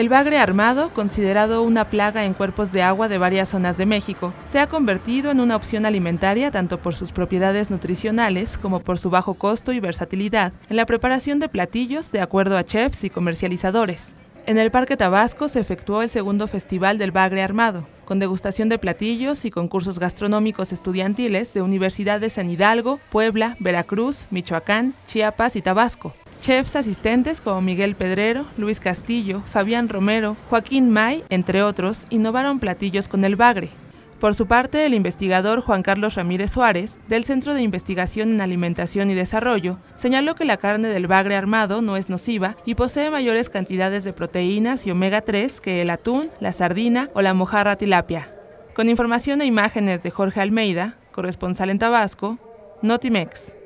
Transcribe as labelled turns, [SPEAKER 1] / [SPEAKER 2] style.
[SPEAKER 1] El bagre armado, considerado una plaga en cuerpos de agua de varias zonas de México, se ha convertido en una opción alimentaria tanto por sus propiedades nutricionales como por su bajo costo y versatilidad en la preparación de platillos de acuerdo a chefs y comercializadores. En el Parque Tabasco se efectuó el segundo Festival del Bagre Armado, con degustación de platillos y concursos gastronómicos estudiantiles de universidades en Hidalgo, Puebla, Veracruz, Michoacán, Chiapas y Tabasco chefs asistentes como Miguel Pedrero, Luis Castillo, Fabián Romero, Joaquín May, entre otros, innovaron platillos con el bagre. Por su parte, el investigador Juan Carlos Ramírez Suárez, del Centro de Investigación en Alimentación y Desarrollo, señaló que la carne del bagre armado no es nociva y posee mayores cantidades de proteínas y omega 3 que el atún, la sardina o la mojarra tilapia. Con información e imágenes de Jorge Almeida, corresponsal en Tabasco, Notimex.